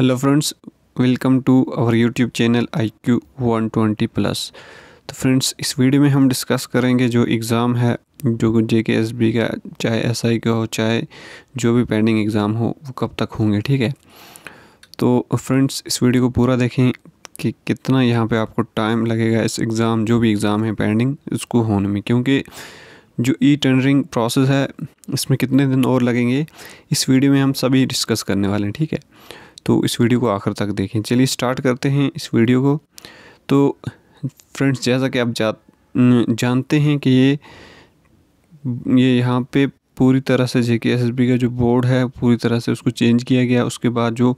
hello friends welcome to our YouTube channel I Q one twenty plus तो friends इस video में हम discuss करेंगे जो एग्ज़ाम है जो जे के एस बी का चाहे एस आई का हो चाहे जो भी पेंडिंग एग्ज़ाम हो वो कब तक होंगे ठीक है तो फ्रेंड्स इस वीडियो को पूरा देखें कि कितना यहाँ पे आपको टाइम लगेगा इस एग्ज़ाम जो भी एग्ज़ाम है पेंडिंग उसको होने में क्योंकि जो ई टेंडरिंग प्रोसेस है इसमें कितने दिन और लगेंगे इस वीडियो में हम सभी डिस्कस करने वाले हैं ठीक है तो इस वीडियो को आखिर तक देखें चलिए स्टार्ट करते हैं इस वीडियो को तो फ्रेंड्स जैसा कि आप जा जानते हैं कि ये ये यहाँ पे पूरी तरह से जे के एस एस बी का जो बोर्ड है पूरी तरह से उसको चेंज किया गया उसके बाद जो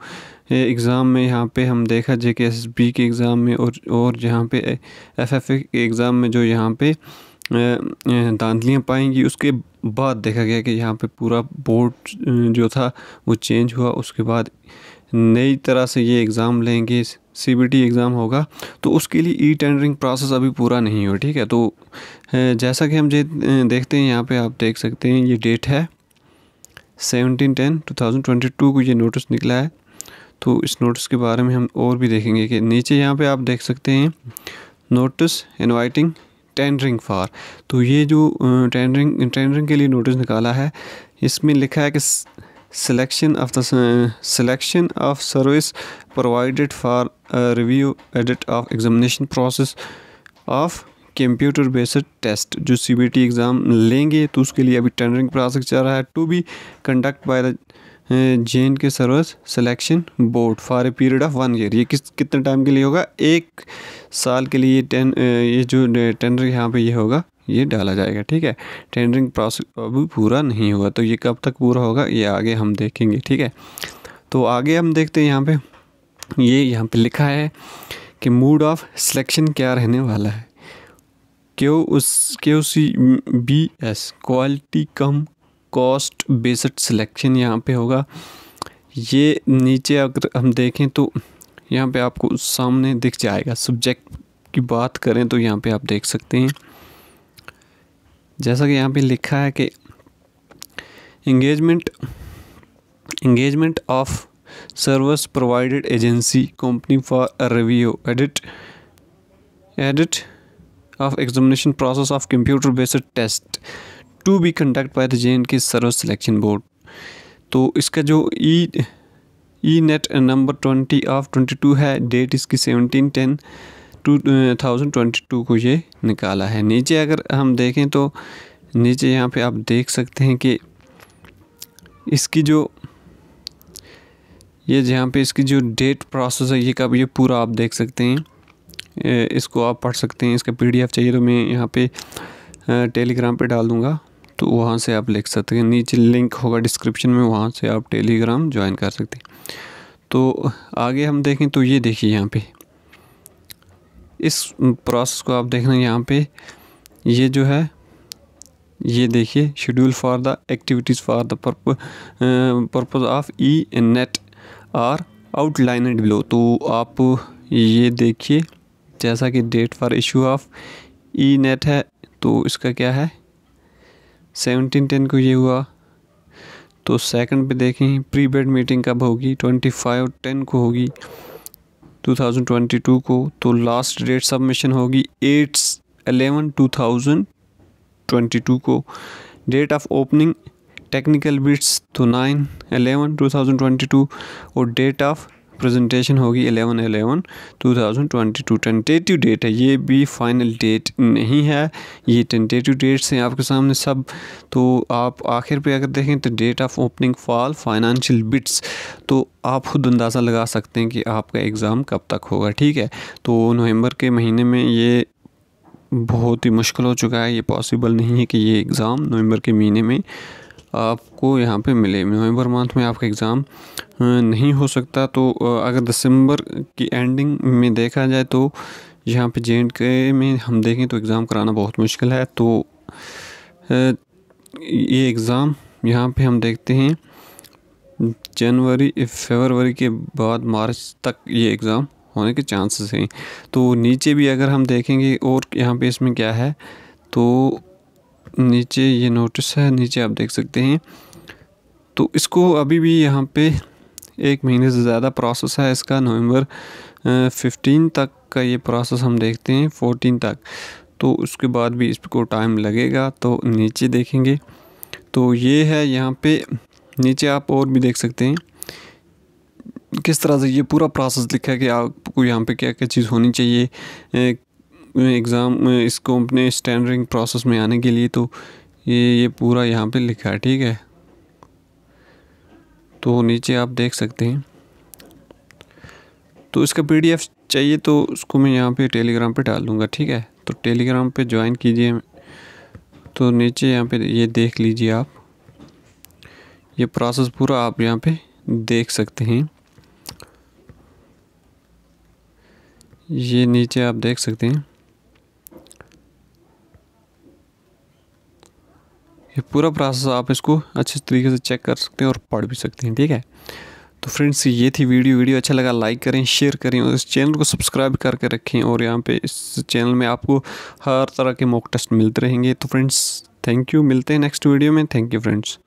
एग्ज़ाम में यहाँ पे हम देखा J K S S B के एग्ज़ाम में और और जहाँ पे एफ एफ ए के एग्ज़ाम में जो यहाँ पे दांधलियाँ पाएंगी उसके बाद देखा गया कि यहाँ पे पूरा बोर्ड जो था वो चेंज हुआ उसके बाद नई तरह से ये एग्ज़ाम लेंगे सी बी टी एग्ज़ाम होगा तो उसके लिए ई टेंडरिंग प्रोसेस अभी पूरा नहीं हो ठीक है तो जैसा कि हम जे देखते हैं यहाँ पे आप देख सकते हैं ये डेट है seventeen ten two thousand twenty two को ये नोटिस निकला है तो इस नोटिस के बारे में हम और भी देखेंगे कि नीचे यहाँ पे आप देख सकते हैं नोटिस इनवाइटिंग टेंडरिंग फॉर तो ये जो टेंडरिंग टेंडरिंग के लिए नोटिस निकाला है इसमें लिखा है कि selection of the uh, selection of service provided for review edit of examination process of computer based test जो सी बी टी एग्ज़ाम लेंगे तो उसके लिए अभी टेंडरिंग प्रोसेस चल रहा है to be conduct by the J and K service selection board for a period of one year ये किस कितने टाइम के लिए होगा एक साल के लिए टेन uh, ये जो टेंडर uh, यहाँ पे ये होगा ये डाला जाएगा ठीक है टेंडरिंग प्रोसेस अभी पूरा नहीं हुआ तो ये कब तक पूरा होगा ये आगे हम देखेंगे ठीक है तो आगे हम देखते हैं यहाँ पे ये यहाँ पे लिखा है कि मूड ऑफ सिलेक्शन क्या रहने वाला है क्यों उस क्यों C B S quality cum cost based selection यहाँ पे होगा ये नीचे अगर हम देखें तो यहाँ पे आपको सामने दिख जाएगा सब्जेक्ट की बात करें तो यहाँ पे आप देख सकते हैं जैसा कि यहाँ पे लिखा है कि engagement engagement of service provided agency company for review edit edit of process of computer based test to be conduct by the J and K service selection board तो इसका जो E E net number twenty of twenty two है date इसकी seventeen ten two thousand twenty two को ये निकाला है नीचे अगर हम देखें तो नीचे यहाँ पे आप देख सकते हैं कि इसकी जो ये जहाँ पे इसकी जो डेट प्रोसेस है ये कब ये पूरा आप देख सकते हैं इसको आप पढ़ सकते हैं इसका पीडीएफ चाहिए तो मैं यहाँ पे टेलीग्राम पे डाल दूँगा तो वहाँ से आप लिख सकते हैं नीचे लिंक होगा डिस्क्रिप्शन में वहाँ से आप टेलीग्राम ज्वाइन कर सकते हैं तो आगे हम देखें तो ये देखिए यहाँ पे इस प्रोसेस को आप देखना यहाँ पे ये जो है ये देखिए schedule for the activities for the purpose of E net are outlined below तो आप ये देखिए जैसा कि date for issue of E net है तो इसका क्या है सेवनटीन टेन को ये हुआ तो सेकंड पे देखें प्री बेड मीटिंग कब होगी ट्वेंटी फाइव टेन को होगी 2022 को तो लास्ट डेट सबमिशन होगी eights eleven two thousand twenty two को date of opening technical bids तो nine eleven two thousand twenty two और डेट ऑफ प्रेजेंटेशन होगी eleven eleven two thousand twenty two tentative date है ये भी final date नहीं है ये टेंटेटिव डेट्स हैं आपके सामने सब तो आप आखिर पे अगर देखें तो date of opening fall financial bids तो आप खुद अंदाज़ा लगा सकते हैं कि आपका एग्ज़ाम कब तक होगा ठीक है तो नवंबर के महीने में ये बहुत ही मुश्किल हो चुका है ये पॉसिबल नहीं है कि ये एग्ज़ाम नवंबर के महीने में आपको यहाँ पे मिले नवंबर मंथ में आपका एग्ज़ाम नहीं हो सकता तो अगर दिसंबर की एंडिंग में देखा जाए तो यहाँ पे जे के में हम देखें तो एग्ज़ाम कराना बहुत मुश्किल है तो ये एग्ज़ाम यहाँ पे हम देखते हैं जनवरी फरवरी के बाद मार्च तक ये एग्ज़ाम होने के चांसेस हैं तो नीचे भी अगर हम देखेंगे और यहाँ पे इसमें क्या है तो नीचे ये नोटिस है नीचे आप देख सकते हैं तो इसको अभी भी यहाँ पे एक महीने से ज़्यादा प्रोसेस है इसका नवंबर फिफ्टीन तक का ये प्रोसेस हम देखते हैं फोर्टीन तक तो उसके बाद भी इसको टाइम लगेगा तो नीचे देखेंगे तो ये है यहाँ पे नीचे आप और भी देख सकते हैं किस तरह से ये पूरा प्रोसेस लिखा है कि आपको यहाँ पे क्या क्या चीज़ होनी चाहिए एग्ज़ाम इसको अपने स्टैंडरिंग प्रोसेस में आने के लिए तो ये ये पूरा यहाँ पे लिखा है ठीक है तो नीचे आप देख सकते हैं तो इसका पीडीएफ चाहिए तो उसको मैं यहाँ पे टेलीग्राम पे डाल दूँगा ठीक है तो टेलीग्राम पे ज्वाइन कीजिए तो नीचे यहाँ पे ये देख लीजिए आप ये प्रोसेस पूरा आप यहाँ पे देख सकते हैं ये नीचे आप देख सकते हैं ये पूरा प्रोसेस आप इसको अच्छे तरीके से चेक कर सकते हैं और पढ़ भी सकते हैं ठीक है तो फ्रेंड्स ये थी वीडियो वीडियो अच्छा लगा लाइक करें शेयर करें और इस चैनल को सब्सक्राइब करके रखें और यहाँ पे इस चैनल में आपको हर तरह के मॉक टेस्ट मिलते रहेंगे तो फ्रेंड्स थैंक यू मिलते हैं नेक्स्ट वीडियो में थैंक यू फ्रेंड्स